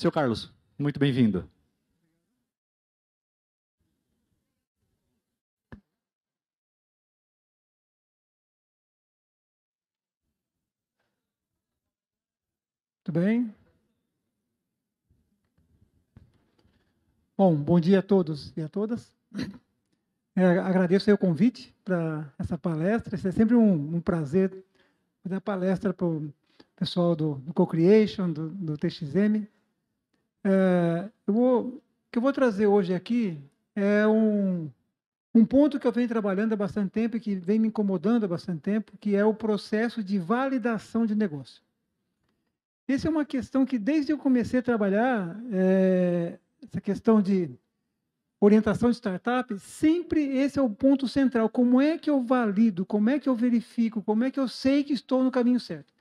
Seu Carlos, muito bem-vindo. Muito bem. Bom, bom dia a todos e a todas. É, agradeço o convite para essa palestra. Isso é sempre um, um prazer dar palestra para o pessoal do, do Co-Creation, do, do TXM. É, eu vou, o que eu vou trazer hoje aqui é um, um ponto que eu venho trabalhando há bastante tempo e que vem me incomodando há bastante tempo, que é o processo de validação de negócio. Essa é uma questão que, desde que eu comecei a trabalhar, é, essa questão de orientação de startup, sempre esse é o ponto central. Como é que eu valido? Como é que eu verifico? Como é que eu sei que estou no caminho certo?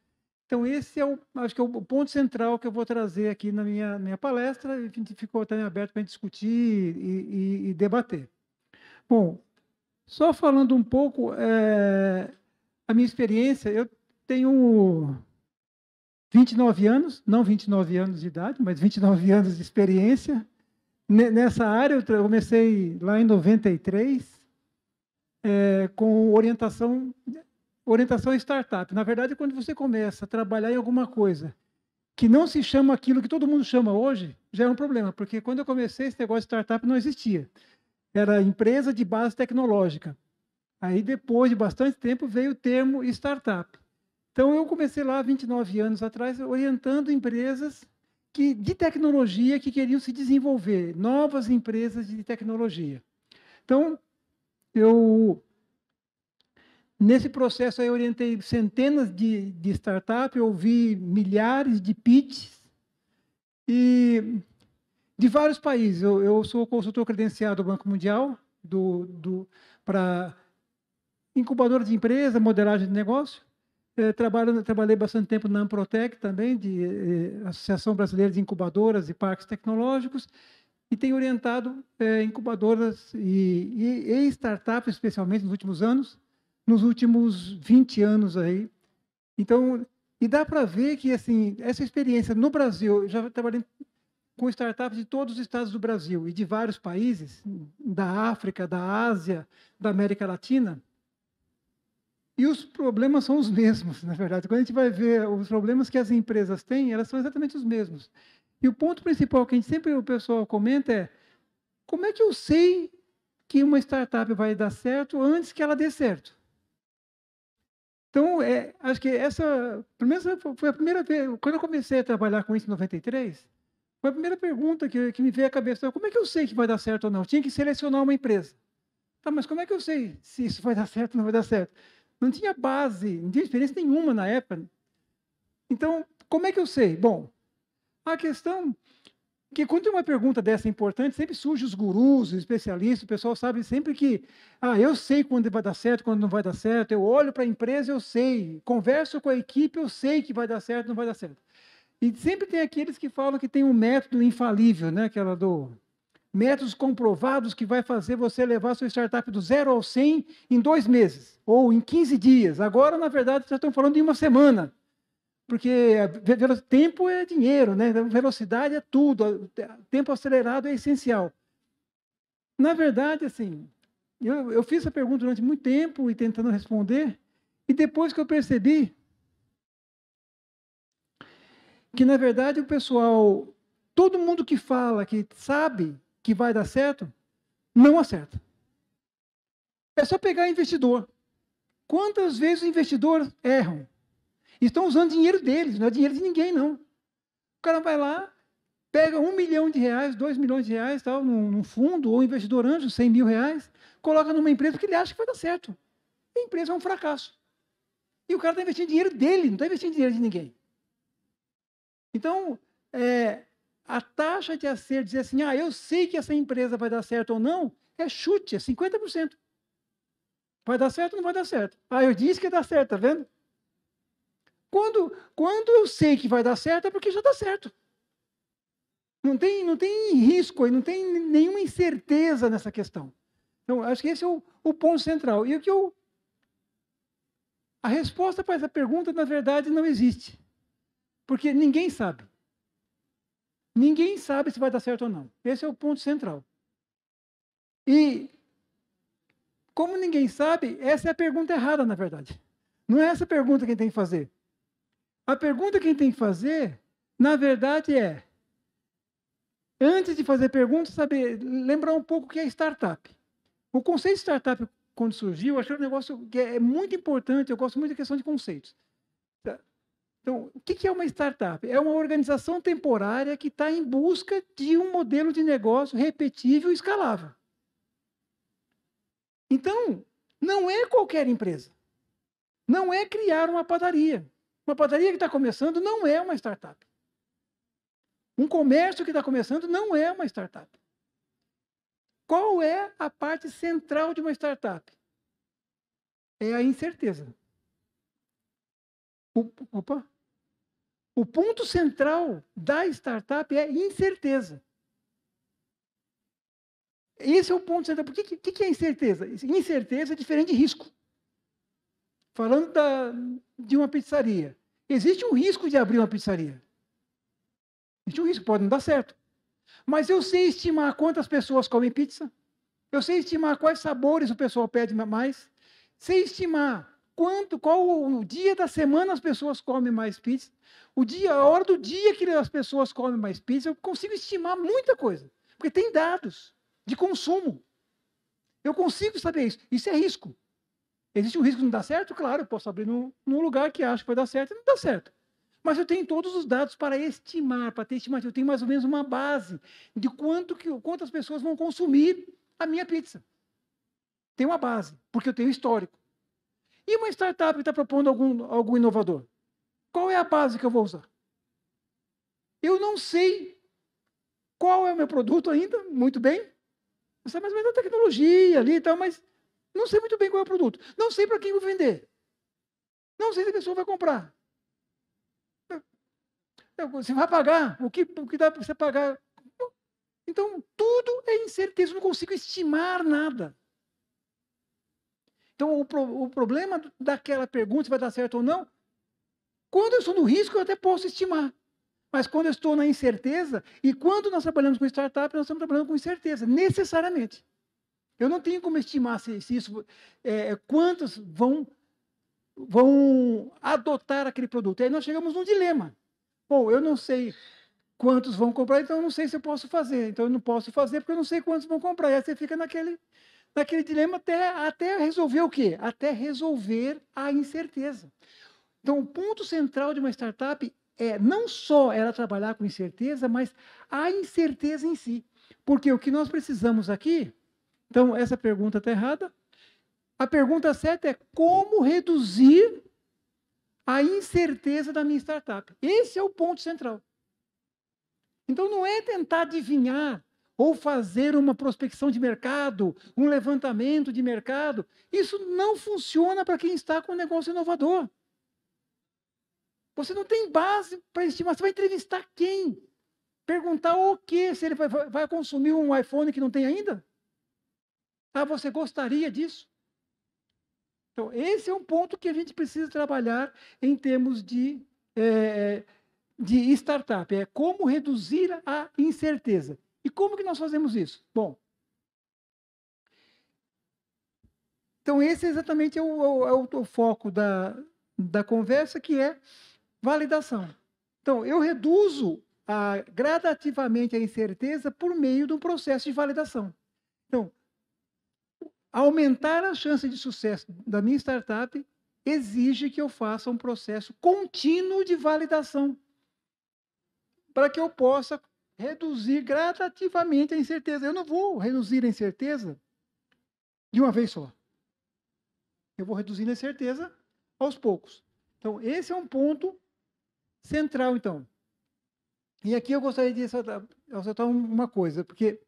Então, esse é o, acho que é o ponto central que eu vou trazer aqui na minha, minha palestra, e ficou também aberto para discutir e, e, e, debater. Bom, só falando um pouco é, a minha experiência, eu tenho 29 anos, não 29 anos de idade, mas 29 anos de experiência. Nessa área, eu comecei lá em 93, é, eh, com orientação orientação é startup. Na verdade, quando você começa a trabalhar em alguma coisa que não se chama aquilo que todo mundo chama hoje, já é um problema, porque quando eu comecei esse negócio de startup não existia. Era empresa de base tecnológica. Aí depois de bastante tempo veio o termo startup. Então eu comecei lá 29 anos atrás orientando empresas que, de tecnologia que queriam se desenvolver, novas empresas de tecnologia. Então eu Nesse processo, eu orientei centenas de, de startups, ouvi milhares de pitches e de vários países. Eu, eu sou consultor credenciado do Banco Mundial do, do, para incubadora de empresa, modelagem de negócio. É, trabalho, trabalhei bastante tempo na Amprotec também, de é, Associação Brasileira de Incubadoras e Parques Tecnológicos, e tenho orientado é, incubadoras e, e, e startups, especialmente nos últimos anos, nos últimos 20 anos aí. Então, e dá para ver que assim, essa experiência no Brasil, eu já trabalhei com startups de todos os estados do Brasil e de vários países, da África, da Ásia, da América Latina, e os problemas são os mesmos, na verdade. Quando a gente vai ver os problemas que as empresas têm, elas são exatamente os mesmos. E o ponto principal que a gente sempre o pessoal comenta é: como é que eu sei que uma startup vai dar certo antes que ela dê certo? Então, é, acho que essa, pelo menos foi a primeira vez, quando eu comecei a trabalhar com isso em 93, foi a primeira pergunta que, que me veio à cabeça, como é que eu sei que vai dar certo ou não? Eu tinha que selecionar uma empresa. Tá, mas como é que eu sei se isso vai dar certo ou não vai dar certo? Não tinha base, não tinha experiência nenhuma na época. Então, como é que eu sei? Bom, a questão porque quando tem uma pergunta dessa importante, sempre surge os gurus, os especialistas, o pessoal sabe sempre que, ah, eu sei quando vai dar certo, quando não vai dar certo, eu olho para a empresa, eu sei, converso com a equipe, eu sei que vai dar certo, não vai dar certo. E sempre tem aqueles que falam que tem um método infalível, né, aquela do métodos comprovados que vai fazer você levar sua startup do zero ao 100 em dois meses, ou em 15 dias. Agora, na verdade, já estão falando em uma semana porque tempo é dinheiro, né? Então, velocidade é tudo, tempo acelerado é essencial. Na verdade, assim, eu, eu fiz essa pergunta durante muito tempo e tentando responder, e depois que eu percebi que, na verdade, o pessoal, todo mundo que fala, que sabe que vai dar certo, não acerta. É só pegar investidor. Quantas vezes investidores erram? Estão usando dinheiro deles, não é dinheiro de ninguém, não. O cara vai lá, pega um milhão de reais, dois milhões de reais, tal, num, num fundo, ou investidor anjo, cem mil reais, coloca numa empresa que ele acha que vai dar certo. A empresa é um fracasso. E o cara está investindo dinheiro dele, não está investindo dinheiro de ninguém. Então, é, a taxa de acerto, dizer assim, ah, eu sei que essa empresa vai dar certo ou não, é chute, é 50%. Vai dar certo ou não vai dar certo? Ah, eu disse que ia dar certo, tá vendo? Quando, quando eu sei que vai dar certo, é porque já dá tá certo. Não tem, não tem risco aí, não tem nenhuma incerteza nessa questão. Então, acho que esse é o, o ponto central. E o que eu. A resposta para essa pergunta, na verdade, não existe. Porque ninguém sabe. Ninguém sabe se vai dar certo ou não. Esse é o ponto central. E, como ninguém sabe, essa é a pergunta errada, na verdade. Não é essa pergunta que a gente tem que fazer. A pergunta que a gente tem que fazer, na verdade, é: antes de fazer perguntas, saber, lembrar um pouco o que é startup. O conceito de startup, quando surgiu, eu achei um negócio que é muito importante, eu gosto muito da questão de conceitos. Tá? Então, o que é uma startup? É uma organização temporária que está em busca de um modelo de negócio repetível e escalável. Então, não é qualquer empresa. Não é criar uma padaria. Uma padaria que está começando não é uma startup. Um comércio que está começando não é uma startup. Qual é a parte central de uma startup? É a incerteza. O, opa. O ponto central da startup é incerteza. Esse é o ponto central. Por que, que, que é incerteza? Incerteza é diferente de risco falando da, de uma pizzaria. Existe um risco de abrir uma pizzaria. Existe um risco, pode não dar certo. Mas eu sei estimar quantas pessoas comem pizza. Eu sei estimar quais sabores o pessoal pede mais. Sei estimar quanto, qual o dia da semana as pessoas comem mais pizza. O dia, a hora do dia que as pessoas comem mais pizza, eu consigo estimar muita coisa. Porque tem dados de consumo. Eu consigo saber isso. Isso é risco. Existe um risco de não dar certo? Claro, eu posso abrir num, num lugar que acho que vai dar certo e não dá certo. Mas eu tenho todos os dados para estimar, para ter estimativa. Eu tenho mais ou menos uma base de quanto que, quantas pessoas vão consumir a minha pizza. Tem uma base, porque eu tenho histórico. E uma startup que está propondo algum, algo inovador? Qual é a base que eu vou usar? Eu não sei qual é o meu produto ainda, muito bem. Eu sei é mais ou menos a tecnologia ali e tal, mas não sei muito bem qual é o produto. Não sei para quem vou vender. Não sei se a pessoa vai comprar. Você vai pagar. O que, o que dá para você pagar? Então, tudo é incerteza. Eu não consigo estimar nada. Então, o, pro, o problema daquela pergunta, se vai dar certo ou não, quando eu estou no risco, eu até posso estimar. Mas quando eu estou na incerteza, e quando nós trabalhamos com startup, nós estamos trabalhando com incerteza, necessariamente. Eu não tenho como estimar se, se isso, é, é, quantos vão, vão adotar aquele produto. E aí nós chegamos num dilema. Bom, eu não sei quantos vão comprar, então eu não sei se eu posso fazer. Então eu não posso fazer porque eu não sei quantos vão comprar. E aí você fica naquele, naquele dilema até, até resolver o quê? Até resolver a incerteza. Então o ponto central de uma startup é não só ela trabalhar com incerteza, mas a incerteza em si. Porque o que nós precisamos aqui então, essa pergunta está errada. A pergunta certa é como reduzir a incerteza da minha startup. Esse é o ponto central. Então, não é tentar adivinhar ou fazer uma prospecção de mercado, um levantamento de mercado. Isso não funciona para quem está com um negócio inovador. Você não tem base para estimar. Você vai entrevistar quem? Perguntar o quê? Se ele vai, vai consumir um iPhone que não tem ainda? Ah, você gostaria disso? Então, esse é um ponto que a gente precisa trabalhar em termos de, é, é, de startup. É como reduzir a incerteza. E como que nós fazemos isso? Bom, então esse é exatamente é o, o, o foco da, da conversa, que é validação. Então, eu reduzo a, gradativamente a incerteza por meio de um processo de validação. Então, Aumentar a chance de sucesso da minha startup exige que eu faça um processo contínuo de validação para que eu possa reduzir gradativamente a incerteza. Eu não vou reduzir a incerteza de uma vez só. Eu vou reduzindo a incerteza aos poucos. Então, esse é um ponto central, então. E aqui eu gostaria de acertar uma coisa, porque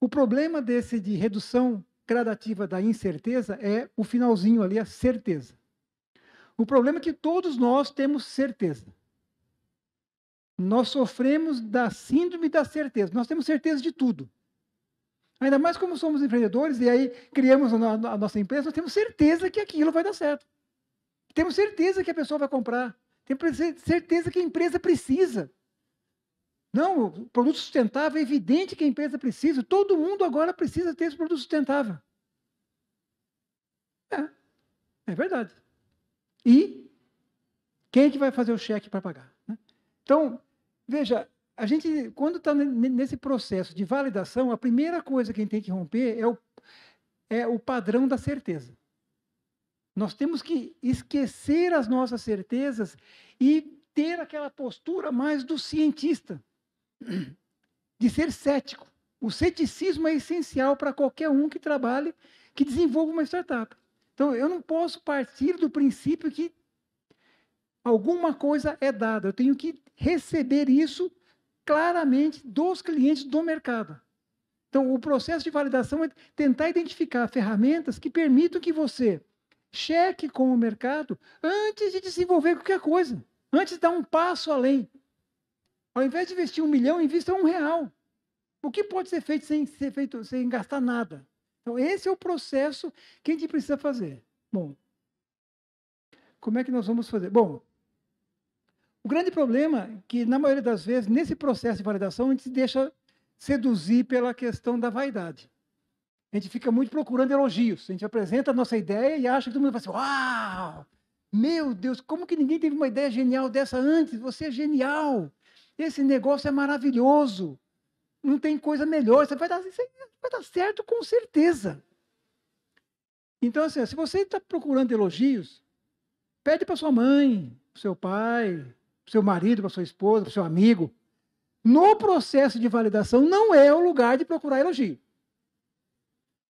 o problema desse de redução gradativa da incerteza é o finalzinho ali, a certeza. O problema é que todos nós temos certeza. Nós sofremos da síndrome da certeza. Nós temos certeza de tudo. Ainda mais como somos empreendedores e aí criamos a nossa empresa, nós temos certeza que aquilo vai dar certo. Temos certeza que a pessoa vai comprar. Temos certeza que a empresa precisa. Não, o produto sustentável é evidente que a empresa precisa. Todo mundo agora precisa ter esse produto sustentável. É, é verdade. E quem é que vai fazer o cheque para pagar? Né? Então, veja, a gente, quando está nesse processo de validação, a primeira coisa que a gente tem que romper é o, é o padrão da certeza. Nós temos que esquecer as nossas certezas e ter aquela postura mais do cientista de ser cético. O ceticismo é essencial para qualquer um que trabalhe, que desenvolva uma startup. Então, eu não posso partir do princípio que alguma coisa é dada. Eu tenho que receber isso claramente dos clientes do mercado. Então, o processo de validação é tentar identificar ferramentas que permitam que você cheque com o mercado antes de desenvolver qualquer coisa, antes de dar um passo além. Ao invés de investir um milhão, invista um real. O que pode ser feito sem, ser feito sem gastar nada? Então, esse é o processo que a gente precisa fazer. Bom, como é que nós vamos fazer? Bom, o grande problema é que, na maioria das vezes, nesse processo de validação, a gente se deixa seduzir pela questão da vaidade. A gente fica muito procurando elogios. A gente apresenta a nossa ideia e acha que todo mundo vai assim, uau! Meu Deus, como que ninguém teve uma ideia genial dessa antes? Você é genial! Esse negócio é maravilhoso. Não tem coisa melhor. Isso vai dar, vai dar certo com certeza. Então, assim, se você está procurando elogios, pede para sua mãe, para seu pai, para seu marido, para sua esposa, para seu amigo. No processo de validação não é o lugar de procurar elogio.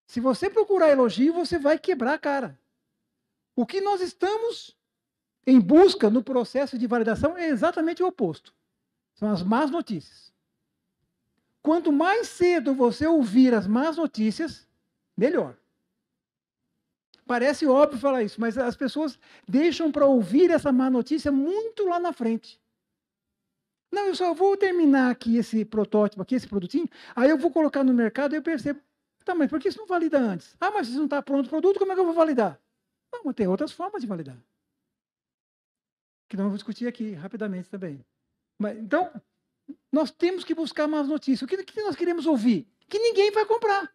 Se você procurar elogio, você vai quebrar a cara. O que nós estamos em busca no processo de validação é exatamente o oposto. São as más notícias. Quanto mais cedo você ouvir as más notícias, melhor. Parece óbvio falar isso, mas as pessoas deixam para ouvir essa má notícia muito lá na frente. Não, eu só vou terminar aqui esse protótipo, aqui esse produtinho, aí eu vou colocar no mercado e eu percebo, tá, mas por que isso não valida antes? Ah, mas você não está pronto o produto, como é que eu vou validar? Não, tem outras formas de validar. Que nós vamos discutir aqui rapidamente também. Mas, então, nós temos que buscar mais notícias. O que, que nós queremos ouvir? Que ninguém vai comprar.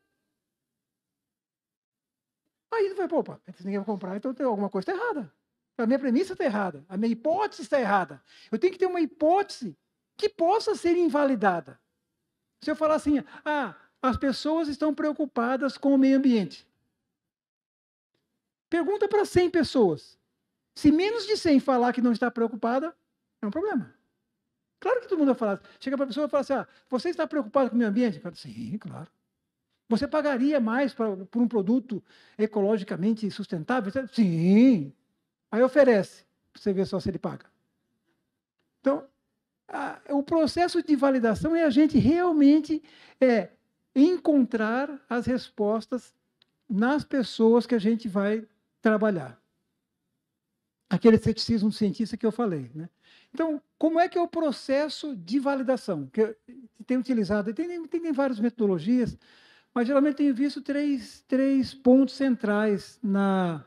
Aí ele vai, opa, se ninguém vai comprar, então tem alguma coisa está errada. A minha premissa está errada, a minha hipótese está errada. Eu tenho que ter uma hipótese que possa ser invalidada. Se eu falar assim, ah, as pessoas estão preocupadas com o meio ambiente. Pergunta para 100 pessoas. Se menos de 100 falar que não está preocupada, é um problema. Claro que todo mundo vai falar. Chega para a pessoa e fala assim: ah, você está preocupado com o meio ambiente? falo, Sim, claro. Você pagaria mais pra, por um produto ecologicamente sustentável? Sim. Aí oferece, para você ver só se ele paga. Então, a, o processo de validação é a gente realmente é, encontrar as respostas nas pessoas que a gente vai trabalhar aquele ceticismo cientista que eu falei. Né? Então, como é que é o processo de validação? Que tem utilizado, tem, tem, tem várias metodologias, mas geralmente tenho visto três, três pontos centrais na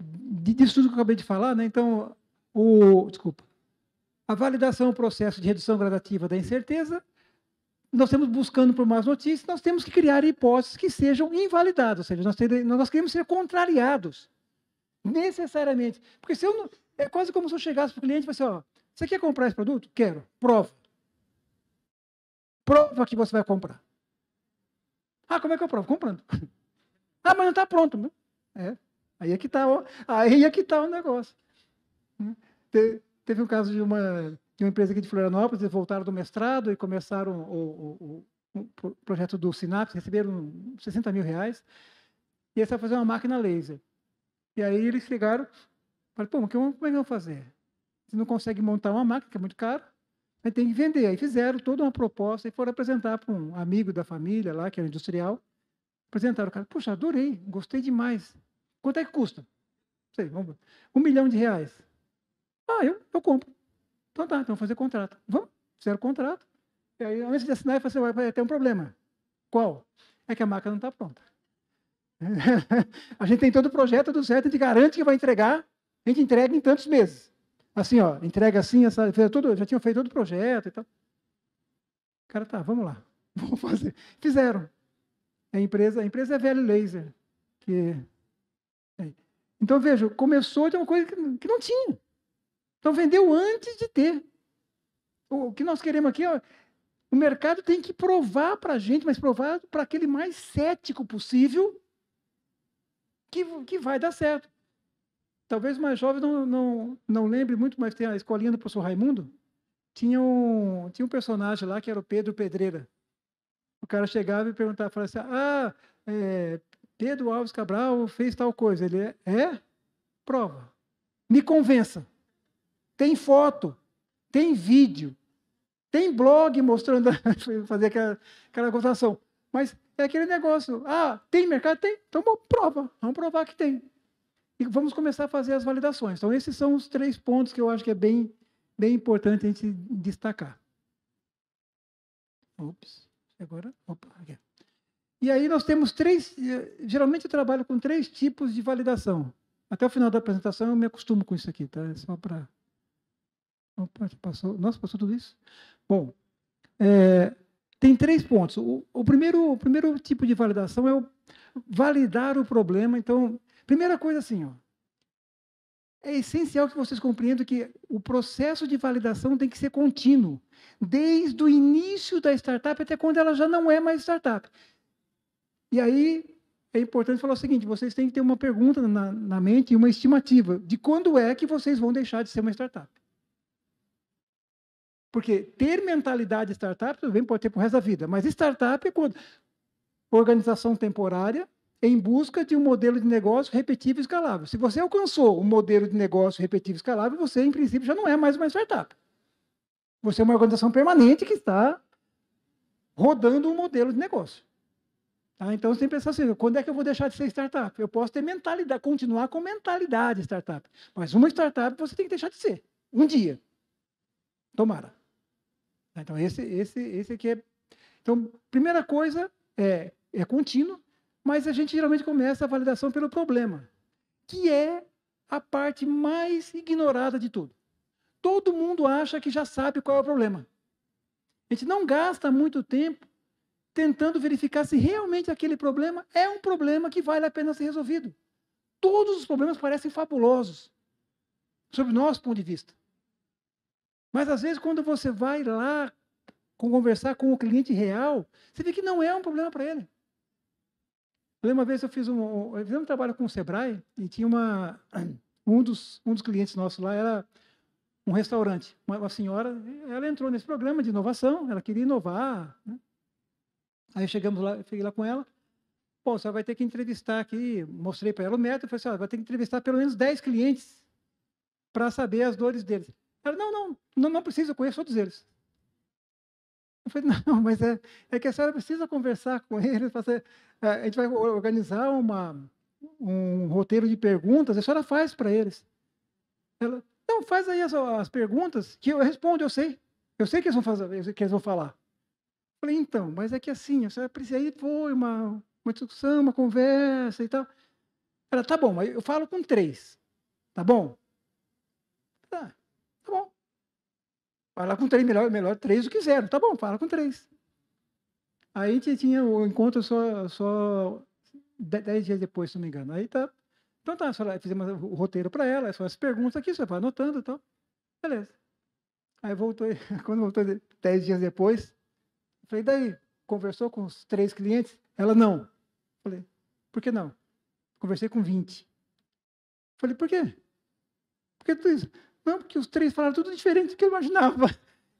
disso tudo que eu acabei de falar, né? Então, o desculpa, a validação é um processo de redução gradativa da incerteza nós estamos buscando por mais notícias, nós temos que criar hipóteses que sejam invalidadas, ou seja, nós, nós queremos ser contrariados, necessariamente. Porque se eu não, é quase como se eu chegasse para o cliente e falasse, ó, você quer comprar esse produto? Quero. Prova. Prova que você vai comprar. Ah, como é que eu provo? Comprando. ah, mas não está pronto. Né? É. Aí é que está aí é que tá o negócio. Hum, te, teve um caso de uma de uma empresa aqui de Florianópolis, eles voltaram do mestrado e começaram o, o, o, o projeto do sinapse receberam 60 mil reais, e eles fazer uma máquina laser. E aí eles chegaram, falaram, pô, mas como é que vão fazer? Você não consegue montar uma máquina, que é muito caro, mas tem que vender. Aí fizeram toda uma proposta e foram apresentar para um amigo da família lá, que era industrial, apresentaram o cara, puxa, adorei, gostei demais. Quanto é que custa? Não sei, vamos... Um milhão de reais. Ah, eu, eu compro. Então tá, então vamos fazer contrato. Vamos, fizeram contrato. E aí, antes de assinar, eu falei assim, vai ter um problema. Qual? É que a máquina não está pronta. a gente tem todo o projeto do certo, a gente garante que vai entregar, a gente entrega em tantos meses. Assim, ó, entrega assim, essa, tudo, já tinha feito todo o projeto e tal. O cara, tá, vamos lá, vamos fazer. Fizeram. A empresa, a empresa é velho laser. Que... É. Então, vejo, começou de uma coisa que não tinha. Então vendeu antes de ter. O que nós queremos aqui é. O mercado tem que provar para a gente, mas provar para aquele mais cético possível que, que vai dar certo. Talvez mais jovem não, não, não lembre muito, mas tem a escolinha do professor Raimundo. Tinha um, tinha um personagem lá que era o Pedro Pedreira. O cara chegava e perguntava, falava assim, ah, é, Pedro Alves Cabral fez tal coisa. Ele é, é? Prova. Me convença. Tem foto, tem vídeo, tem blog mostrando, fazer aquela, aquela Mas é aquele negócio. Ah, tem mercado? Tem. Então bom, prova. Vamos provar que tem. E vamos começar a fazer as validações. Então, esses são os três pontos que eu acho que é bem, bem importante a gente destacar. Ops, agora. Opa, aqui. E aí nós temos três. Geralmente eu trabalho com três tipos de validação. Até o final da apresentação eu me acostumo com isso aqui, tá? É só para Passou, nossa, passou tudo isso? Bom, é, tem três pontos. O, o, primeiro, o primeiro tipo de validação é o validar o problema. Então, primeira coisa assim, ó, é essencial que vocês compreendam que o processo de validação tem que ser contínuo, desde o início da startup até quando ela já não é mais startup. E aí é importante falar o seguinte: vocês têm que ter uma pergunta na, na mente e uma estimativa de quando é que vocês vão deixar de ser uma startup. Porque ter mentalidade startup, tudo bem, pode ter para o resto da vida, mas startup é quando organização temporária em busca de um modelo de negócio repetível e escalável. Se você alcançou um modelo de negócio repetível e escalável, você, em princípio, já não é mais uma startup. Você é uma organização permanente que está rodando um modelo de negócio. Tá? Então, você tem que pensar assim, quando é que eu vou deixar de ser startup? Eu posso ter mentalidade, continuar com mentalidade startup. Mas uma startup você tem que deixar de ser. Um dia. Tomara. Tá, então, esse, esse, esse aqui é. Então, primeira coisa é, é contínuo, mas a gente geralmente começa a validação pelo problema, que é a parte mais ignorada de tudo. Todo mundo acha que já sabe qual é o problema. A gente não gasta muito tempo tentando verificar se realmente aquele problema é um problema que vale a pena ser resolvido. Todos os problemas parecem fabulosos, sob nosso ponto de vista. Mas às vezes, quando você vai lá conversar com o cliente real, você vê que não é um problema para ele. Eu lembro uma vez eu fiz um, eu fiz um trabalho com o Sebrae e tinha uma um dos um dos clientes nossos lá era um restaurante. Uma, uma senhora, ela entrou nesse programa de inovação, ela queria inovar. Né? Aí chegamos lá, fiquei lá com ela. Bom, você vai ter que entrevistar aqui. Mostrei para ela o método, falei assim, ó, vai ter que entrevistar pelo menos 10 clientes para saber as dores deles não, não, não, não precisa, eu conheço todos eles. Eu falei, não, mas é, é que a senhora precisa conversar com eles, fazer, é, a gente vai organizar uma, um roteiro de perguntas, a senhora faz para eles. Ela, não, faz aí as, as, perguntas que eu respondo, eu sei. Eu sei que eles vão, fazer, que eles vão falar. Eu falei, então, mas é que assim, a senhora precisa, aí foi uma, uma discussão, uma conversa e tal. Ela, tá bom, mas eu falo com três. Tá bom? Tá. Fala com três, melhor, melhor três do que zero. Tá bom, fala com três. Aí tinha o encontro só, só dez dias depois, se não me engano. Aí tá. Então tá, fizemos o roteiro para ela, só as perguntas aqui, você vai anotando e então, tal. Beleza. Aí voltou, quando voltou dez dias depois, falei, daí, conversou com os três clientes? Ela, não. Falei, por que não? Conversei com 20. Falei, por quê? Por que tudo isso? Não, porque os três falaram tudo diferente do que eu imaginava.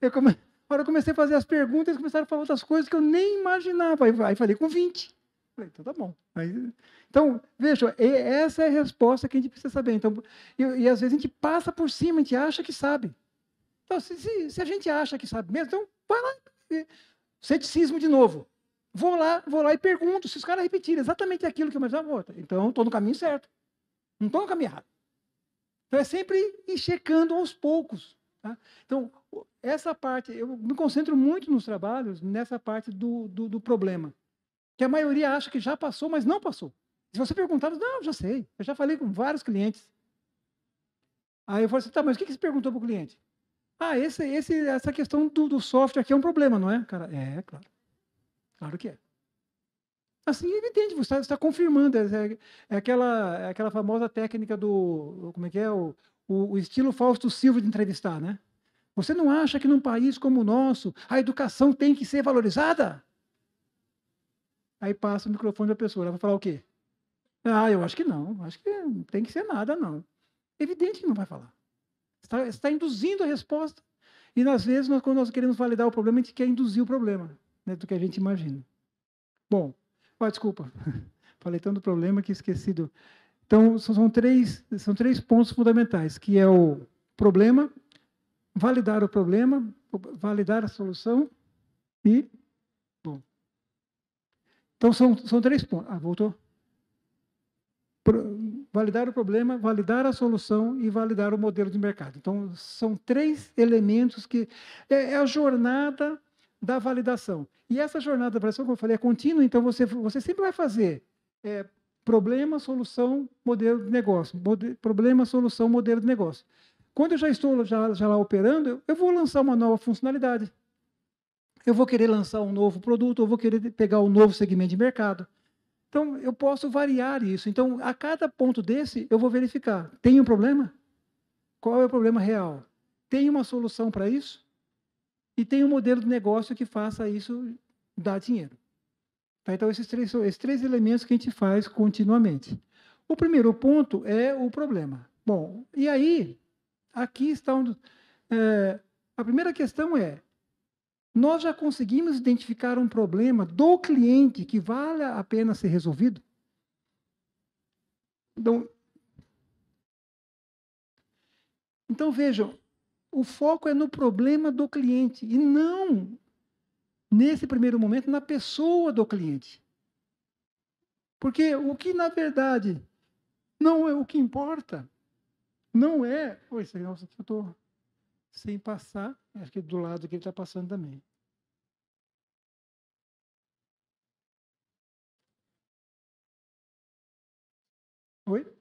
Eu come... A eu comecei a fazer as perguntas, eles começaram a falar outras coisas que eu nem imaginava. Aí, falei com 20. Falei, então tá bom. Aí, então, vejam, essa é a resposta que a gente precisa saber. Então, e, e, às vezes a gente passa por cima, a gente acha que sabe. Então, se, se, se a gente acha que sabe mesmo, então vai lá. ceticismo de novo. Vou lá, vou lá e pergunto. Se os caras repetirem exatamente aquilo que eu imaginava, então estou no caminho certo. Não estou no caminho errado. Então é sempre ir checando aos poucos. Tá? Então, essa parte, eu me concentro muito nos trabalhos nessa parte do, do, do, problema, que a maioria acha que já passou, mas não passou. Se você perguntar, não, já sei, eu já falei com vários clientes. Aí eu falo assim, tá, mas o que, que você perguntou para o cliente? Ah, esse, esse, essa questão do, do software aqui é um problema, não é? Cara, é, claro. Claro que é. Assim, tá, tá é evidente, você está, confirmando. É, é, aquela, é aquela famosa técnica do. Como é que é? O, o, o estilo Fausto Silva de entrevistar, né? Você não acha que num país como o nosso a educação tem que ser valorizada? Aí passa o microfone da pessoa, ela vai falar o quê? Ah, eu acho que não, acho que não tem que ser nada, não. Evidente que não vai falar. Está, está induzindo a resposta. E às vezes, nós, quando nós queremos validar o problema, a gente quer induzir o problema, né, do que a gente imagina. Bom, ah, desculpa, falei tanto problema que esqueci do... Então, são três, são três pontos fundamentais, que é o problema, validar o problema, validar a solução e... Bom. Então, são, são três pontos. Ah, voltou? Pro, validar o problema, validar a solução e validar o modelo de mercado. Então, são três elementos que... É, é a jornada da validação. E essa jornada da validação, como eu falei, é contínua, então você, você sempre vai fazer é, problema, solução, modelo de negócio. Modelo, problema, solução, modelo de negócio. Quando eu já estou já, já lá operando, eu, eu vou lançar uma nova funcionalidade. Eu vou querer lançar um novo produto, eu vou querer pegar um novo segmento de mercado. Então, eu posso variar isso. Então, a cada ponto desse, eu vou verificar: tem um problema? Qual é o problema real? Tem uma solução para isso? e tem um modelo de negócio que faça isso dar dinheiro. Tá? Então, esses três, esses três elementos que a gente faz continuamente. O primeiro ponto é o problema. Bom, e aí, aqui está um, é, a primeira questão é, nós já conseguimos identificar um problema do cliente que vale a pena ser resolvido? Então, então vejam, o foco é no problema do cliente e não, nesse primeiro momento, na pessoa do cliente. Porque o que, na verdade, não é o que importa, não é. Oi, nossa, é eu estou sem passar, acho que é do lado que ele está passando também. Oi?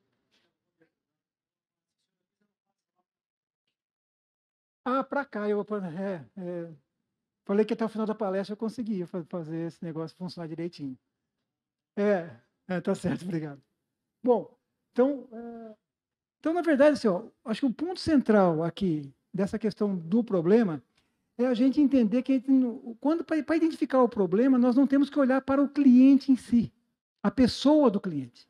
Ah, para cá. Eu é, é, falei que até o final da palestra eu conseguia fazer esse negócio funcionar direitinho. É, é tá certo, obrigado. Bom, então, é, então na verdade, assim, ó, acho que o ponto central aqui dessa questão do problema é a gente entender que gente, quando para identificar o problema nós não temos que olhar para o cliente em si, a pessoa do cliente.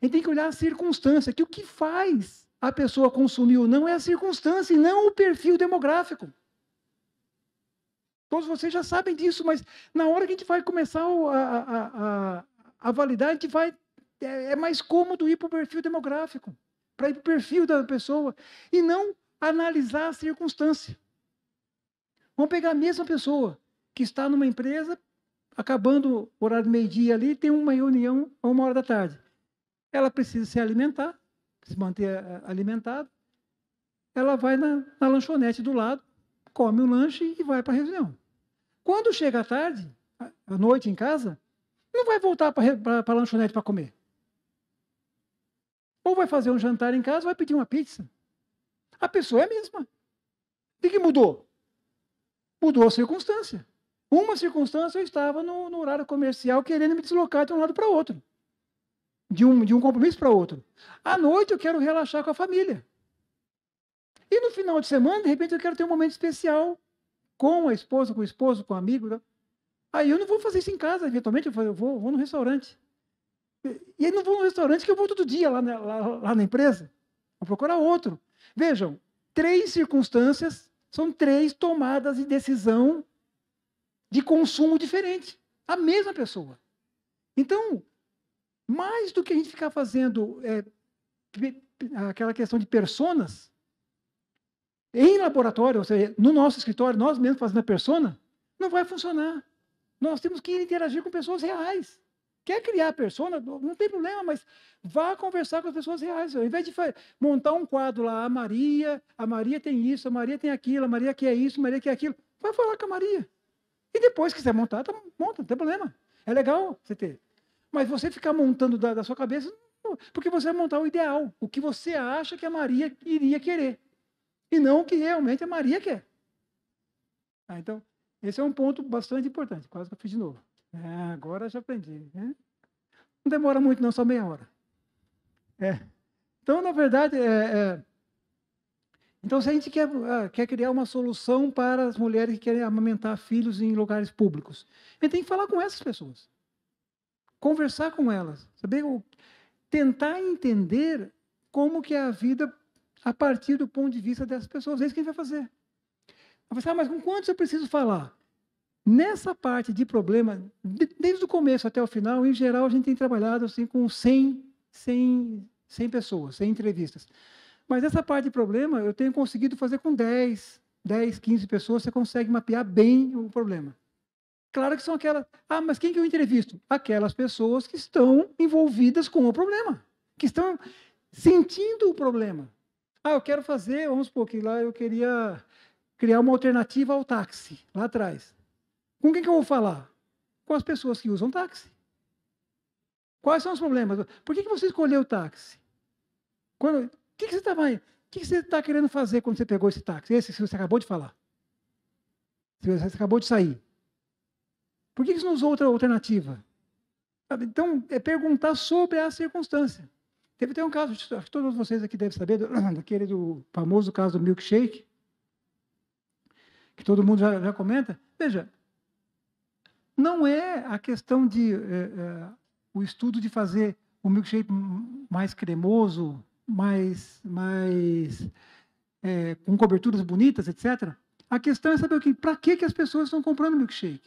A gente tem que olhar a circunstância, que o que faz a pessoa consumiu, não é a circunstância e não o perfil demográfico. Todos vocês já sabem disso, mas na hora que a gente vai começar a, a, a, a validar, a gente vai. É, é mais cômodo ir para o perfil demográfico, para ir para o perfil da pessoa, e não analisar a circunstância. Vamos pegar a mesma pessoa que está numa empresa, acabando o horário do meio-dia ali, tem uma reunião a uma hora da tarde. Ela precisa se alimentar, se manter eh, alimentado, ela vai na, na lanchonete do lado, come o um lanche e vai para a reunião. Quando chega à tarde, à noite em casa, não vai voltar para a lanchonete para comer. Ou vai fazer um jantar em casa, vai pedir uma pizza. A pessoa é a mesma. O que mudou? Mudou a circunstância. Uma circunstância, eu estava no, no horário comercial querendo me deslocar de um lado para o outro de um, de um compromisso para outro. À noite eu quero relaxar com a família. E no final de semana, de repente, eu quero ter um momento especial com a esposa, com o esposo, com o amigo. Tá? Aí eu não vou fazer isso em casa, eventualmente eu vou, eu vou, vou no restaurante. E aí não vou no restaurante que eu vou todo dia lá na, lá, lá na empresa. Vou procurar outro. Vejam, três circunstâncias são três tomadas de decisão de consumo diferente. A mesma pessoa. Então, mais do que a gente ficar fazendo é, aquela questão de personas, em laboratório, ou seja, no nosso escritório, nós mesmos fazendo a persona, não vai funcionar. Nós temos que interagir com pessoas reais. Quer criar a persona? Não tem problema, mas vá conversar com as pessoas reais. Ao invés de montar um quadro lá, a Maria, a Maria tem isso, a Maria tem aquilo, a Maria quer isso, a Maria quer aquilo. Vai falar com a Maria. E depois, se quiser montar, tá, monta, não tem problema. É legal você ter. Mas você ficar montando da, da sua cabeça, porque você vai montar o ideal, o que você acha que a Maria iria querer, e não o que realmente a Maria quer. Ah, então, esse é um ponto bastante importante. Quase que eu fiz de novo. É, agora já aprendi. Né? Não demora muito, não, só meia hora. É. Então, na verdade, é, é então se a gente quer, ah, quer criar uma solução para as mulheres que querem amamentar filhos em lugares públicos, a gente tem que falar com essas pessoas conversar com elas, saber tentar entender como que é a vida a partir do ponto de vista dessas pessoas. É isso que a gente vai fazer. Vai assim, ah, mas com quantos eu preciso falar? Nessa parte de problema, desde o começo até o final, em geral, a gente tem trabalhado assim com 100, 100, 100 pessoas, 100 entrevistas. Mas essa parte de problema, eu tenho conseguido fazer com 10, 10, 15 pessoas, você consegue mapear bem o problema. Claro que são aquelas. Ah, mas quem que eu entrevisto? Aquelas pessoas que estão envolvidas com o problema, que estão sentindo o problema. Ah, eu quero fazer, vamos supor que lá eu queria criar uma alternativa ao táxi, lá atrás. Com quem que eu vou falar? Com as pessoas que usam táxi. Quais são os problemas? Por que, que você escolheu o táxi? Quando, o que, que você tá O que, que você está querendo fazer quando você pegou esse táxi? Esse que você acabou de falar. Você acabou de sair. Por que você não usou outra alternativa? Então, é perguntar sobre a circunstância. Teve até um caso, acho que todos vocês aqui devem saber, daquele do famoso caso do milkshake, que todo mundo já, já comenta. Veja, não é a questão de é, é, o estudo de fazer o milkshake mais cremoso, mais, mais é, com coberturas bonitas, etc. A questão é saber o que, para que, que as pessoas estão comprando milkshake?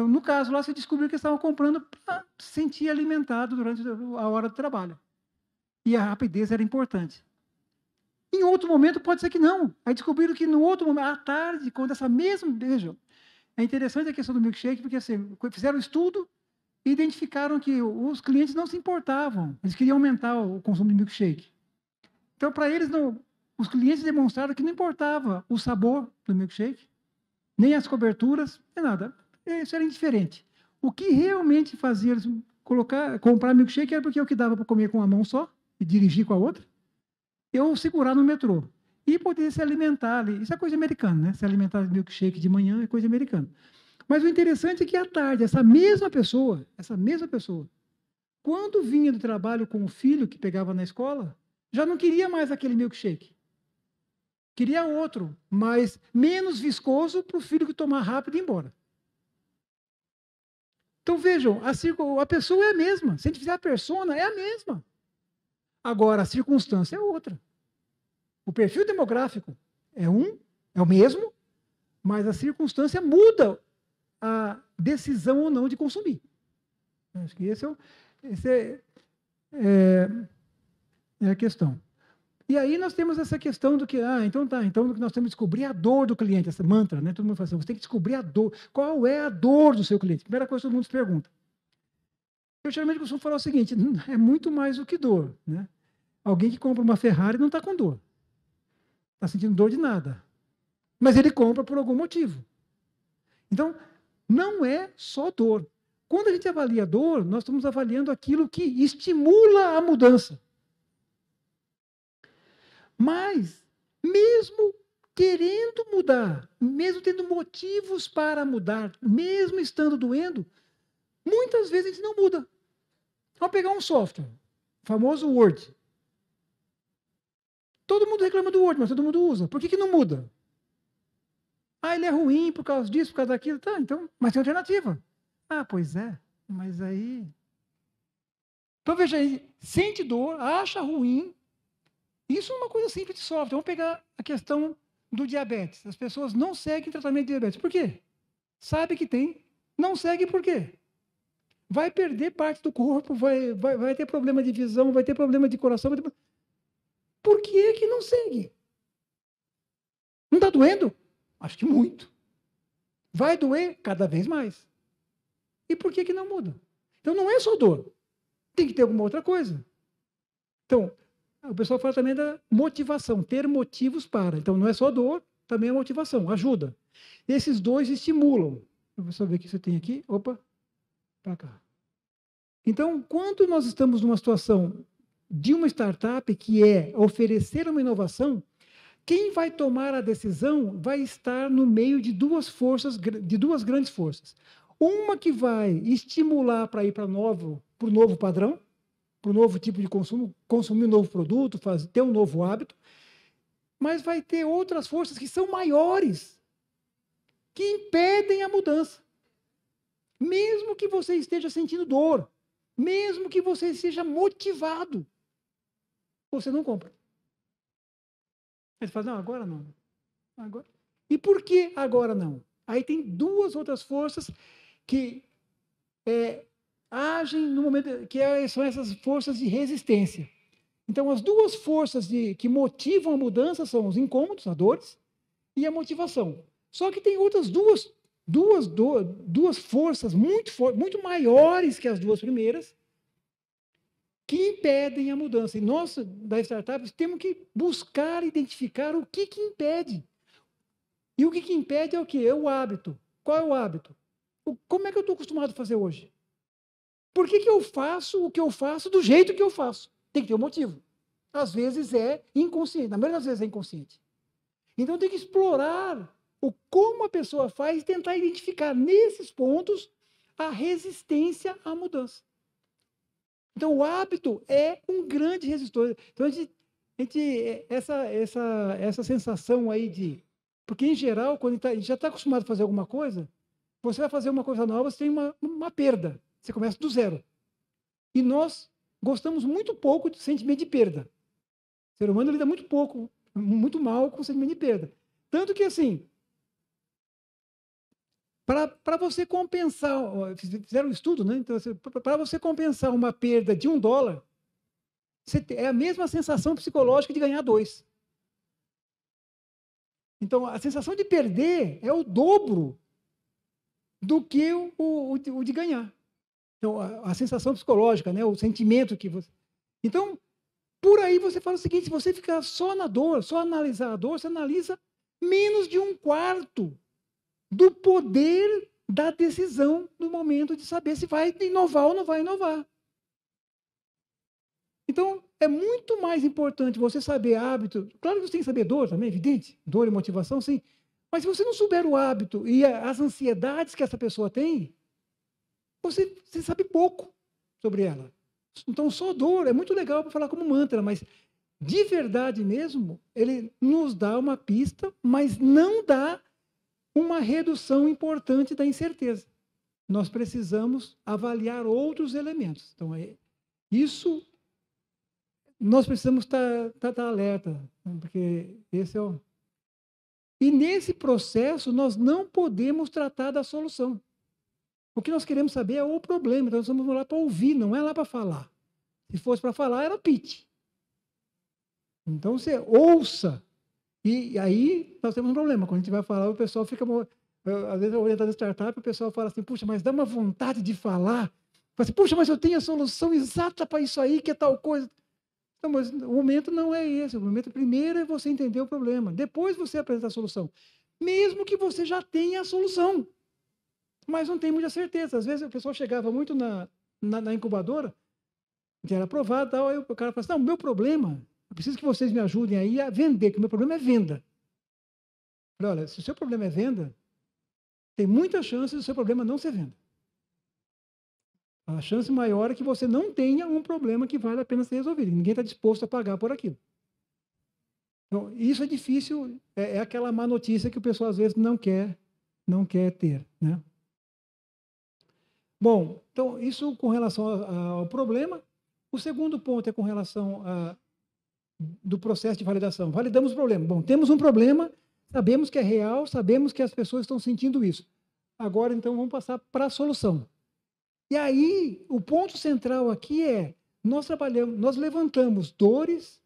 Então, no caso lá, se descobriu que estavam comprando para se sentir alimentado durante a hora do trabalho. E a rapidez era importante. Em outro momento, pode ser que não. Aí descobriram que no outro momento, à tarde, quando essa mesma. Vejam, é interessante a questão do milkshake, porque assim, fizeram um estudo e identificaram que os clientes não se importavam. Eles queriam aumentar o consumo de milkshake. Então, para eles, não, os clientes demonstraram que não importava o sabor do milkshake, nem as coberturas, nem nada. É, isso era indiferente. O que realmente fazia colocar, comprar milkshake era porque é o que dava para comer com uma mão só e dirigir com a outra, eu segurar no metrô e poder se alimentar ali. Isso é coisa americana, né? Se alimentar de milkshake de manhã é coisa americana. Mas o interessante é que à tarde, essa mesma pessoa, essa mesma pessoa, quando vinha do trabalho com o filho que pegava na escola, já não queria mais aquele milkshake. Queria outro, mas menos viscoso para o filho que tomar rápido e ir embora. Então vejam, a, a pessoa é a mesma. Se a gente fizer a persona, é a mesma. Agora, a circunstância é outra. O perfil demográfico é um, é o mesmo, mas a circunstância muda a decisão ou não de consumir. Acho que esse é, esse é, é, é a questão. E aí nós temos essa questão do que, ah, então tá, então nós temos que descobrir a dor do cliente, essa mantra, né? Todo mundo fala assim, você tem que descobrir a dor. Qual é a dor do seu cliente? Primeira coisa que todo mundo se pergunta. Eu geralmente costumo falar o seguinte, é muito mais do que dor, né? Alguém que compra uma Ferrari não está com dor. Está sentindo dor de nada. Mas ele compra por algum motivo. Então, não é só dor. Quando a gente avalia a dor, nós estamos avaliando aquilo que estimula a mudança. Mas, mesmo querendo mudar, mesmo tendo motivos para mudar, mesmo estando doendo, muitas vezes a gente não muda. Vamos pegar um software, o famoso Word. Todo mundo reclama do Word, mas todo mundo usa. Por que, que não muda? Ah, ele é ruim por causa disso, por causa daquilo. Tá, então, mas tem alternativa. Ah, pois é, mas aí. Então veja aí, sente dor, acha ruim, isso é uma coisa simples de software. Vamos pegar a questão do diabetes. As pessoas não seguem tratamento de diabetes. Por quê? Sabe que tem, não segue por quê? Vai perder parte do corpo, vai, vai, vai ter problema de visão, vai ter problema de coração. Vai ter... Por que é que não segue? Não está doendo? Acho que muito. Vai doer cada vez mais. E por que, que não muda? Então não é só dor. Tem que ter alguma outra coisa. Então, é, o pessoal fala também da motivação, ter motivos para. Então, não é só dor, também é motivação, ajuda. Esses dois estimulam. Deixa eu só ver o que você tem aqui. Opa, para cá. Então, quando nós estamos numa situação de uma startup que é oferecer uma inovação, quem vai tomar a decisão vai estar no meio de duas forças, de duas grandes forças. Uma que vai estimular para ir para novo, para o novo padrão, para o novo tipo de consumo, consumir um novo produto, ter um novo hábito, mas vai ter outras forças que são maiores, que impedem a mudança. Mesmo que você esteja sentindo dor, mesmo que você seja motivado, você não compra. mas você fala, não, agora não. Agora. E por que agora não? Aí tem duas outras forças que é, agem no momento que é, são essas forças de resistência. Então, as duas forças de, que motivam a mudança são os incômodos, as dores, e a motivação. Só que tem outras duas, duas, duas forças muito, muito maiores que as duas primeiras que impedem a mudança. E nós, da startups, temos que buscar identificar o que, que impede. E o que, que impede é o quê? É o hábito. Qual é o hábito? O, como é que eu estou acostumado a fazer hoje? Por que, que eu faço o que eu faço do jeito que eu faço? Tem que ter um motivo. Às vezes é inconsciente, na maioria das vezes é inconsciente. Então tem que explorar o como a pessoa faz e tentar identificar nesses pontos a resistência à mudança. Então o hábito é um grande resistor. Então a gente, a gente essa, essa, essa sensação aí de porque em geral quando a gente, tá, já está acostumado a fazer alguma coisa, você vai fazer uma coisa nova, você tem uma, uma perda. Você começa do zero. E nós gostamos muito pouco do sentimento de perda. O ser humano lida muito pouco, muito mal com o sentimento de perda. Tanto que, assim, para você compensar, fizeram um estudo, né? Então, assim, para você compensar uma perda de um dólar, é a mesma sensação psicológica de ganhar dois. Então, a sensação de perder é o dobro do que o, o, o de ganhar. Então, a, a sensação psicológica, né? o sentimento que você. Então, por aí você fala o seguinte: se você ficar só na dor, só analisar a dor, você analisa menos de um quarto do poder da decisão no momento de saber se vai inovar ou não vai inovar. Então, é muito mais importante você saber hábito. Claro que você tem que saber dor também, evidente. Dor e motivação, sim. Mas se você não souber o hábito e as ansiedades que essa pessoa tem, você, você sabe pouco sobre ela. Então, só dor é muito legal para falar como mantra, mas de verdade mesmo, ele nos dá uma pista, mas não dá uma redução importante da incerteza. Nós precisamos avaliar outros elementos. Então, é, isso nós precisamos estar tá, tá, tá alerta, né, porque esse é o. E nesse processo, nós não podemos tratar da solução. O que nós queremos saber é o problema. Então, nós vamos lá para ouvir, não é lá para falar. Se fosse para falar, era pitch. Então, você ouça. E, aí, nós temos um problema. Quando a gente vai falar, o pessoal fica. Às vezes, orientado startup, o pessoal fala assim: puxa, mas dá uma vontade de falar. Fala assim, puxa, mas eu tenho a solução exata para isso aí, que é tal coisa. Não, mas o momento não é esse. O momento primeiro é você entender o problema. Depois você apresenta a solução. Mesmo que você já tenha a solução mas não tem muita certeza. Às vezes o pessoal chegava muito na, na, na incubadora, que era aprovado, tal, aí o cara fala assim, não, meu problema, eu preciso que vocês me ajudem aí a vender, que o meu problema é venda. Eu falei, olha, se o seu problema é venda, tem muita chance do seu problema não ser venda. A chance maior é que você não tenha um problema que vale a pena ser resolvido. Ninguém está disposto a pagar por aquilo. Então, isso é difícil, é, é, aquela má notícia que o pessoal às vezes não quer, não quer ter, né? Bom, então isso com relação ao problema. O segundo ponto é com relação a, do processo de validação. Validamos o problema. Bom, temos um problema, sabemos que é real, sabemos que as pessoas estão sentindo isso. Agora, então, vamos passar para a solução. E aí, o ponto central aqui é nós trabalhamos, nós levantamos dores,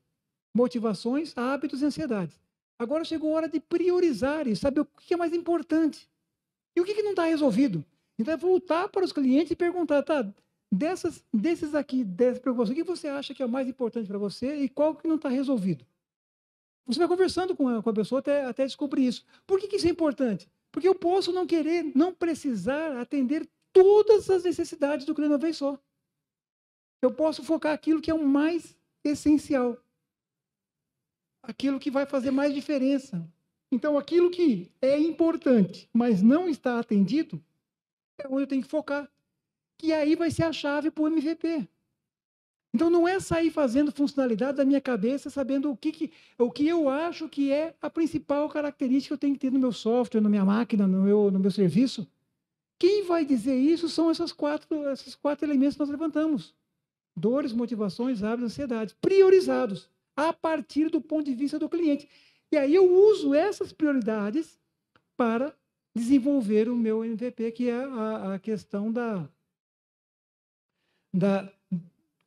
motivações, hábitos e ansiedades. Agora chegou a hora de priorizar e saber o que é mais importante. E o que não está resolvido? Então, é voltar para os clientes e perguntar, tá, dessas, desses aqui, dessas preocupações, o que você acha que é o mais importante para você e qual que não está resolvido? Você vai conversando com a, com a pessoa até, até descobrir isso. Por que, que isso é importante? Porque eu posso não querer, não precisar atender todas as necessidades do cliente uma vez só. Eu posso focar aquilo que é o mais essencial. Aquilo que vai fazer mais diferença. Então, aquilo que é importante, mas não está atendido, é então onde eu tenho que focar. Que aí vai ser a chave para o MVP. Então não é sair fazendo funcionalidade da minha cabeça, sabendo o que, que, o que eu acho que é a principal característica que eu tenho que ter no meu software, na minha máquina, no meu, no meu serviço. Quem vai dizer isso são esses quatro, esses quatro elementos que nós levantamos: dores, motivações, hábitos, ansiedades, priorizados a partir do ponto de vista do cliente. E aí eu uso essas prioridades para desenvolver o meu MVP, que é a, a questão da, da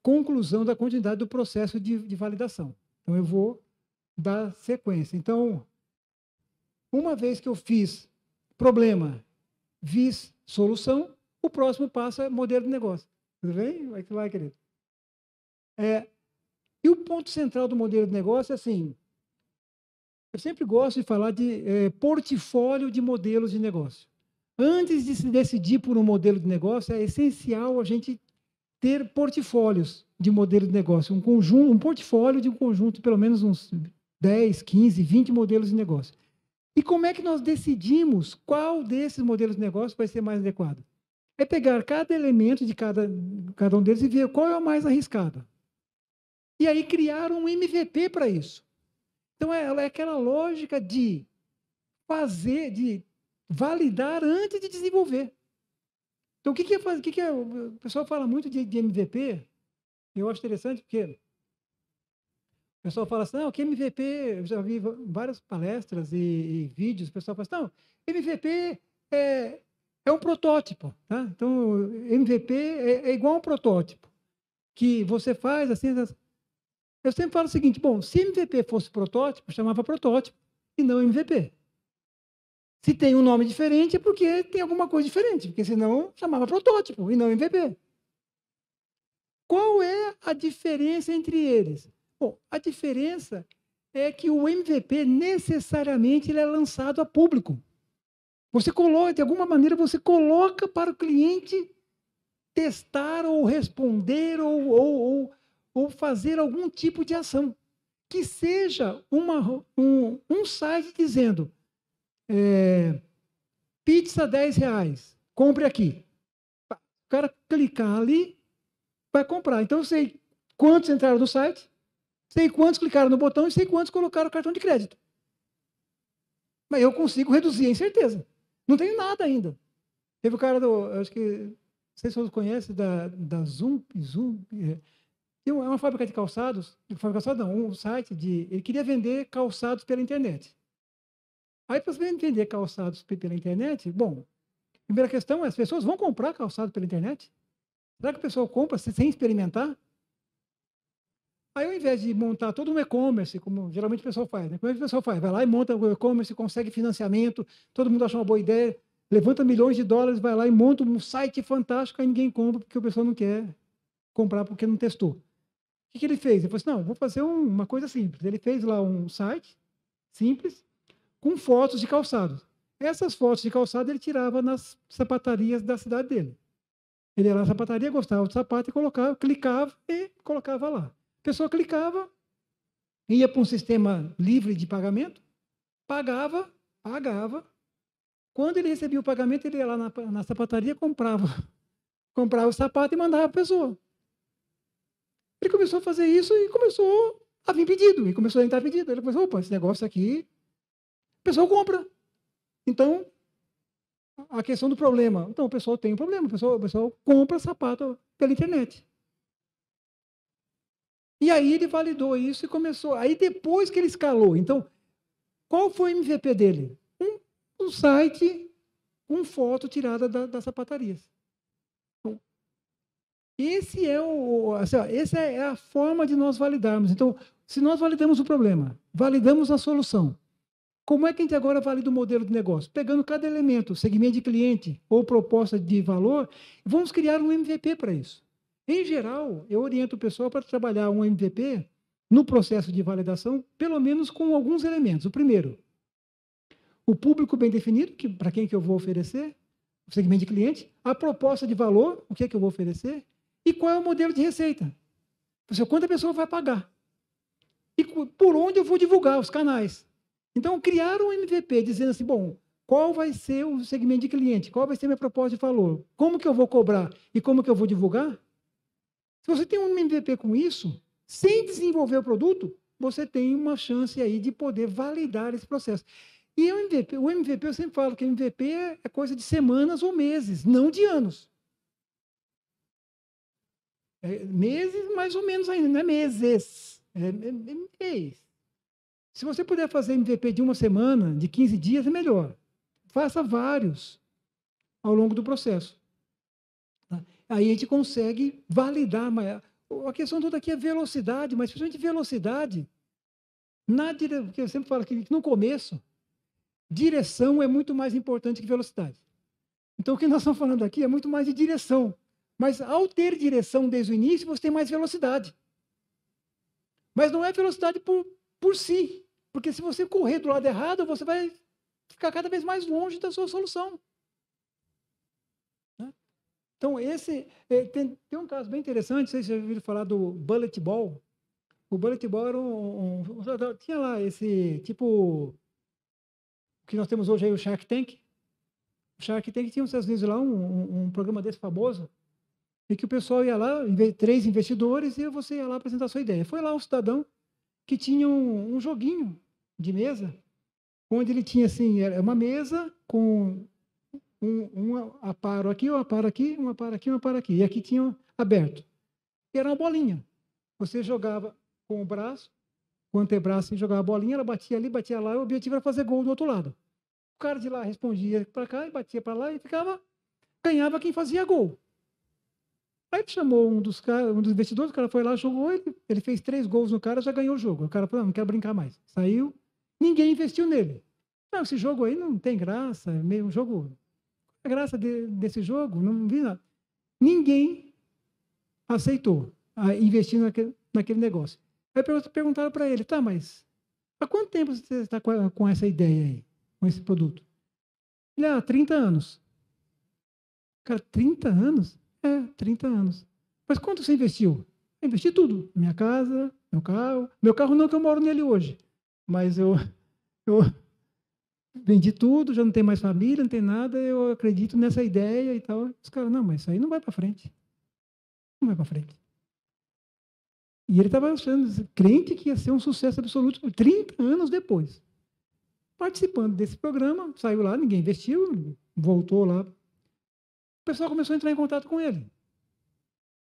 conclusão da continuidade do processo de, de validação. Então, eu vou dar sequência. Então, uma vez que eu fiz problema, vis solução, o próximo passo é modelo de negócio. Tudo bem? Vai que vai, querido. É, e o ponto central do modelo de negócio é assim: eu sempre gosto de falar de é, portfólio de modelos de negócio. Antes de se decidir por um modelo de negócio, é essencial a gente ter portfólios de modelo de negócio, um conjunto, um portfólio de um conjunto, pelo menos uns 10, 15, 20 modelos de negócio. E como é que nós decidimos qual desses modelos de negócio vai ser mais adequado? É pegar cada elemento de cada, cada um deles e ver qual é o mais arriscado. E aí criar um MVP para isso. Então, é, ela é aquela lógica de fazer, de validar antes de desenvolver. Então, o que, que, é, o, que, que é, o pessoal fala muito de, de MVP, eu acho interessante porque o pessoal fala assim, não, que MVP, eu já vi várias palestras e, e vídeos, o pessoal fala assim, não, MVP é, é um protótipo, tá? Então, MVP é, é igual a um protótipo, que você faz assim, eu sempre falo o seguinte: bom, se MVP fosse protótipo, chamava protótipo e não MVP. Se tem um nome diferente, é porque tem alguma coisa diferente, porque senão chamava protótipo e não MVP. Qual é a diferença entre eles? Bom, a diferença é que o MVP necessariamente ele é lançado a público. Você coloca, de alguma maneira, você coloca para o cliente testar ou responder ou, ou, ou ou fazer algum tipo de ação. Que seja uma, um, um site dizendo é, pizza 10 reais, compre aqui. O cara clicar ali, vai comprar. Então eu sei quantos entraram no site, sei quantos clicaram no botão e sei quantos colocaram o cartão de crédito. Mas eu consigo reduzir a é incerteza. Não tenho nada ainda. Teve o cara do. Acho que. Não sei se vocês conhecem, da, da Zoom. Zoom é, tem é uma fábrica de calçados, fábrica de calçados não, um site de. Ele queria vender calçados pela internet. Aí, para você vender calçados pela internet, bom, primeira questão é: as pessoas vão comprar calçado pela internet? Será que a pessoa compra sem experimentar? Aí, ao invés de montar todo um e-commerce, como geralmente o pessoal faz, né? como é que o pessoal faz? Vai lá e monta o e-commerce, consegue financiamento, todo mundo acha uma boa ideia, levanta milhões de dólares, vai lá e monta um site fantástico, aí ninguém compra porque o pessoal não quer comprar porque não testou que, que ele fez? Ele falou assim, não, vou fazer um, uma coisa simples. Ele fez lá um site simples com fotos de calçados. Essas fotos de calçado ele tirava nas sapatarias da cidade dele. Ele ia lá na sapataria, gostava do sapato e colocava, clicava e colocava lá. A pessoa clicava, ia para um sistema livre de pagamento, pagava, pagava. Quando ele recebia o pagamento, ele ia lá na, na sapataria, comprava, comprava o sapato e mandava a pessoa. Ele começou a fazer isso e começou a vir pedido, e começou a entrar pedido. Ele pensou, opa, esse negócio aqui, o pessoal compra. Então, a questão do problema. Então, o pessoal tem um problema, o pessoal, o pessoal compra sapato pela internet. E aí ele validou isso e começou. Aí depois que ele escalou, então, qual foi o MVP dele? Um, um site com foto tirada da, das sapatarias. Esse é o, assim, ó, essa é, é a forma de nós validarmos. Então, se nós validamos o problema, validamos a solução, como é que a gente agora valida o modelo de negócio? Pegando cada elemento, segmento de cliente ou proposta de valor, vamos criar um MVP para isso. Em geral, eu oriento o pessoal para trabalhar um MVP no processo de validação, pelo menos com alguns elementos. O primeiro, o público bem definido, que, para quem que eu vou oferecer, o segmento de cliente, a proposta de valor, o que é que eu vou oferecer, e qual é o modelo de receita? Você, assim, pessoa vai pagar? E por onde eu vou divulgar os canais? Então, criaram um MVP dizendo assim: bom, qual vai ser o segmento de cliente? Qual vai ser minha proposta de valor? Como que eu vou cobrar? E como que eu vou divulgar? Se você tem um MVP com isso, sem desenvolver o produto, você tem uma chance aí de poder validar esse processo. E o MVP, o MVP eu sempre falo que o MVP é coisa de semanas ou meses, não de anos. É, meses, mais ou menos ainda, não é meses. É, é, é mês. Se você puder fazer MVP de uma semana, de 15 dias, é melhor. Faça vários ao longo do processo. Tá? Aí a gente consegue validar. A questão toda aqui é velocidade, mas principalmente velocidade. Na dire... Porque eu sempre falo que no começo, direção é muito mais importante que velocidade. Então, o que nós estamos falando aqui é muito mais de direção. Mas ao ter direção desde o início, você tem mais velocidade. Mas não é velocidade por, por si. Porque se você correr do lado errado, você vai ficar cada vez mais longe da sua solução. Né? Então, esse. É, tem, tem, um caso bem interessante, não sei se vocês já ouviram falar do Bullet Ball. O Bullet Ball era um, um, um Tinha lá esse tipo. que nós temos hoje aí, o Shark Tank. O Shark Tank tinha nos Estados Unidos lá um, um, um programa desse famoso, e que o pessoal ia lá, três investidores, e você ia lá apresentar a sua ideia. Foi lá um cidadão que tinha um, um joguinho de mesa, onde ele tinha assim, era uma mesa com um, um aparo aqui, um aparo aqui, um aparo aqui, um aparo aqui. E aqui tinha aberto. era uma bolinha. Você jogava com o braço, com o antebraço, e jogava a bolinha, ela batia ali, batia lá, e o objetivo era fazer gol do outro lado. O cara de lá respondia para cá e batia para lá e ficava. Ganhava quem fazia gol. Aí ele chamou um dos, um dos investidores, o cara foi lá, jogou, ele, ele fez três gols no cara, já ganhou o jogo. O cara falou, não, não quero brincar mais. Saiu, ninguém investiu nele. Não, esse jogo aí não tem graça, é meio um jogo... É a graça de, desse jogo, não vi nada. Ninguém aceitou ah, investir naquele, naquele negócio. Aí perguntaram para ele, tá, mas há quanto tempo você está com, com essa ideia aí, com esse produto? Ele, ah, 30 anos. Cara, 30 anos? É, 30 anos. Mas quanto você investiu? Eu investi tudo. Minha casa, meu carro. Meu carro não que eu moro nele hoje. Mas eu, eu vendi tudo, já não tenho mais família, não tem nada, eu acredito nessa ideia e tal. Os caras, não, mas isso aí não vai para frente. Não vai para frente. E ele estava achando, crente que ia ser um sucesso absoluto 30 anos depois. Participando desse programa, saiu lá, ninguém investiu, voltou lá pessoal começou a entrar em contato com ele.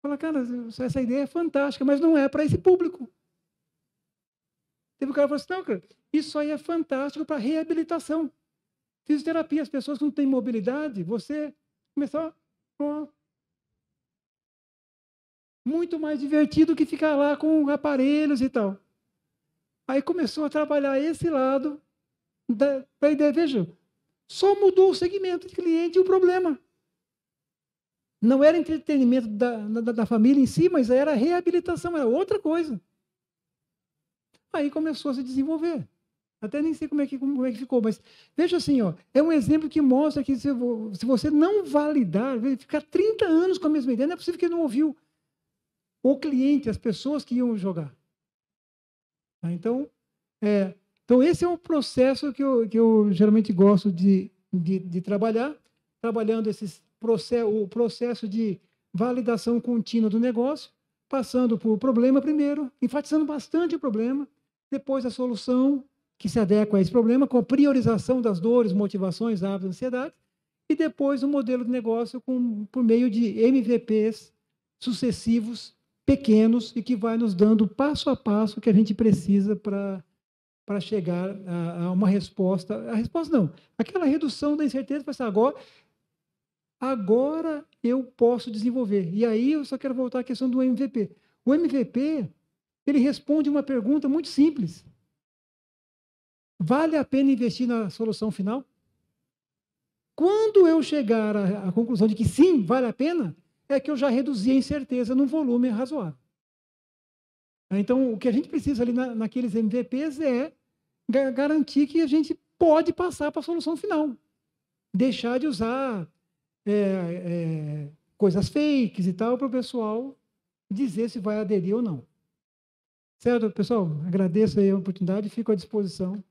Fala, cara, essa ideia é fantástica, mas não é para esse público. Teve um cara que falou assim, não, cara, isso aí é fantástico para reabilitação. Fisioterapia, as pessoas que não têm mobilidade, você começou com muito mais divertido que ficar lá com aparelhos e tal. Aí começou a trabalhar esse lado da, da ideia. Veja, só mudou o segmento de cliente e o problema. Não era entretenimento da, da, da família em si, mas era reabilitação, era outra coisa. Aí começou a se desenvolver. Até nem sei como é que, como é que ficou, mas veja assim, ó, é um exemplo que mostra que se, se você não validar, ficar 30 anos com a mesma ideia, não é possível que ele não ouviu o cliente, as pessoas que iam jogar. Tá, então, é, então esse é um processo que eu, que eu geralmente gosto de, de, de trabalhar, trabalhando esses o processo de validação contínua do negócio, passando por problema primeiro, enfatizando bastante o problema, depois a solução que se adequa a esse problema, com a priorização das dores, motivações, hábitos, ansiedade, e depois o um modelo de negócio com, por meio de MVPs sucessivos, pequenos, e que vai nos dando passo a passo que a gente precisa para para chegar a, a, uma resposta. A resposta não, aquela redução da incerteza, para agora agora eu posso desenvolver. E aí eu só quero voltar à questão do MVP. O MVP, ele responde uma pergunta muito simples. Vale a pena investir na solução final? Quando eu chegar à, conclusão de que sim, vale a pena, é que eu já reduzi a incerteza num volume razoável. Então, o que a gente precisa ali na, naqueles MVPs é garantir que a gente pode passar para a solução final. Deixar de usar é, é, coisas fakes e tal, para o pessoal dizer se vai aderir ou não. Certo, pessoal? Agradeço aí a oportunidade e fico à disposição.